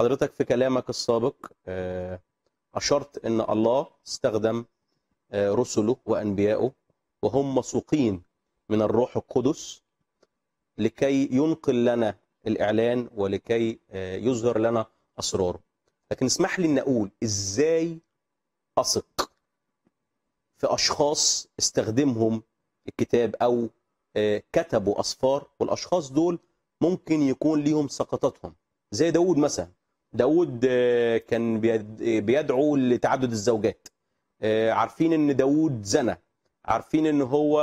حضرتك في كلامك السابق آه، أشرت أن الله استخدم آه، رسله وأنبيائه وهم مسوقين من الروح القدس لكي ينقل لنا الإعلان ولكي آه، يظهر لنا أسراره لكن اسمح لي أن أقول إزاي أثق في أشخاص استخدمهم الكتاب أو كتبوا أسفار والأشخاص دول ممكن يكون ليهم سقطاتهم زي داود مثلا داود آه، كان بيدعو لتعدد الزوجات آه، عارفين ان داود زنى عارفين ان هو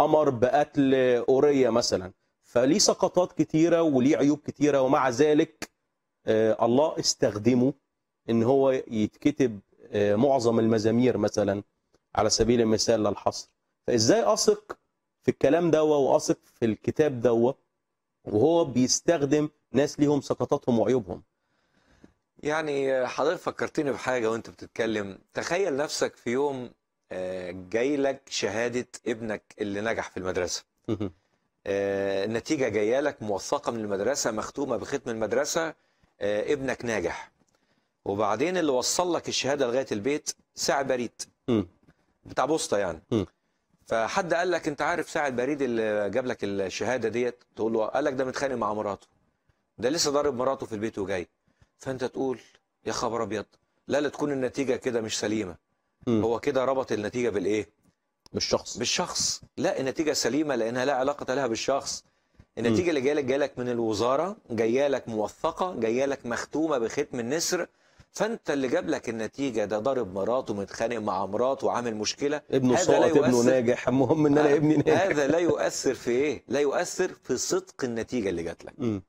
امر آه، بقتل اوريا مثلا فليه سقطات كتيره وليه عيوب كتيره ومع ذلك الله استخدمه ان هو يتكتب معظم المزامير مثلا على سبيل المثال للحصر فازاي اثق في الكلام دوا واثق في الكتاب دوا وهو بيستخدم ناس ليهم سقطاتهم وعيوبهم يعني حضرتك فكرتني بحاجة وانت بتتكلم تخيل نفسك في يوم آه، جاي لك شهادة ابنك اللي نجح في المدرسة آه، النتيجة جاية لك موثقة من المدرسة مختومة بختم المدرسة آه، ابنك ناجح وبعدين اللي وصل لك الشهادة لغاية البيت ساعة بريد بتاع بوسطة يعني فحد قال لك انت عارف ساعة بريد اللي جاب لك الشهادة ديت تقول له قال لك ده متخانق مع مراته ده لسه ضارب مراته في البيت وجاي فانت تقول يا خبر ابيض لا لا تكون النتيجه كده مش سليمه م. هو كده ربط النتيجه بالايه بالشخص بالشخص لا النتيجه سليمه لانها لا علاقه لها بالشخص النتيجه م. اللي جايه لك جايه لك من الوزاره جايه لك موثقه جايه لك مختومه بختم النسر فانت اللي جاب لك النتيجه ده ضارب مراته متخانق مع مراته وعامل مشكله ابنه ساقط ابنه ناجح المهم ان انا آه، ابني ناجح هذا لا يؤثر في ايه لا يؤثر في صدق النتيجه اللي جات لك م.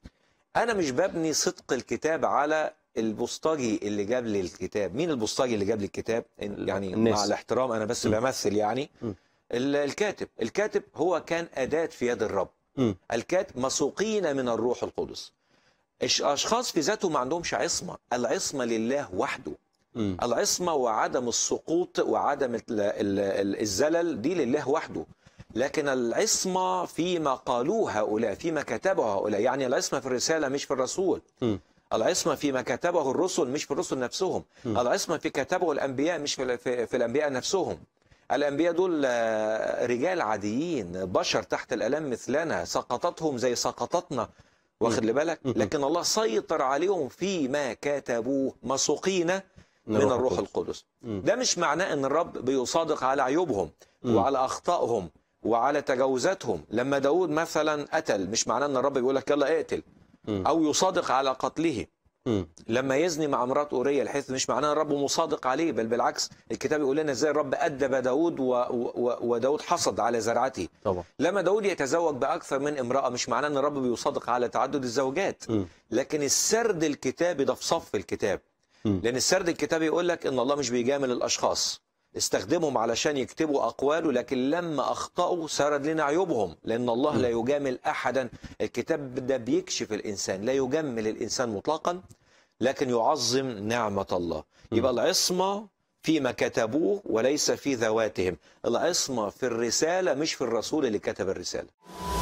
انا مش ببني صدق الكتاب على البوسطجي اللي جاب لي الكتاب مين البوسطجي اللي جاب لي الكتاب يعني الناس. مع الاحترام انا بس م. بمثل يعني م. الكاتب الكاتب هو كان أداة في يد الرب م. الكاتب مسوقين من الروح القدس أشخاص في ذاتهم ما عندهمش عصمة العصمة لله وحده م. العصمة وعدم السقوط وعدم الزلل دي لله وحده لكن العصمة فيما قالوه هؤلاء فيما كتبه هؤلاء يعني العصمة في الرسالة مش في الرسول م. العصمة فيما كتبه الرسل مش في الرسل نفسهم م. العصمة في كتبه الأنبياء مش في, في, في الأنبياء نفسهم الأنبياء دول آه، رجال عاديين بشر تحت الألم مثلنا سقطتهم زي سقطتنا واخد لبالك لكن الله سيطر عليهم فيما كتبوه مسوقين من الروح القدس ده مش معناه ان الرب بيصادق على عيوبهم وعلى اخطائهم وعلى تجاوزاتهم لما داود مثلا قتل مش معناه ان الرب بيقول لك يلا اقتل او يصادق على قتله لما يزني مع مرات اوريا الحيث مش معناه الرب مصادق عليه بل بالعكس الكتاب يقول لنا ازاي الرب ادب داود و... و... وداود حصد على زرعته طبعا. لما داود يتزوج باكثر من امراه مش معناه ان الرب بيصادق على تعدد الزوجات م. لكن السرد الكتابي ده في صف الكتاب م. لان السرد الكتابي يقول لك ان الله مش بيجامل الاشخاص استخدمهم علشان يكتبوا أقواله لكن لما أخطأوا سرد لنا عيوبهم لأن الله لا يجامل أحدا الكتاب ده بيكشف الإنسان لا يجمل الإنسان مطلقا لكن يعظم نعمة الله يبقى العصمة فيما كتبوه وليس في ذواتهم العصمة في الرسالة مش في الرسول اللي كتب الرسالة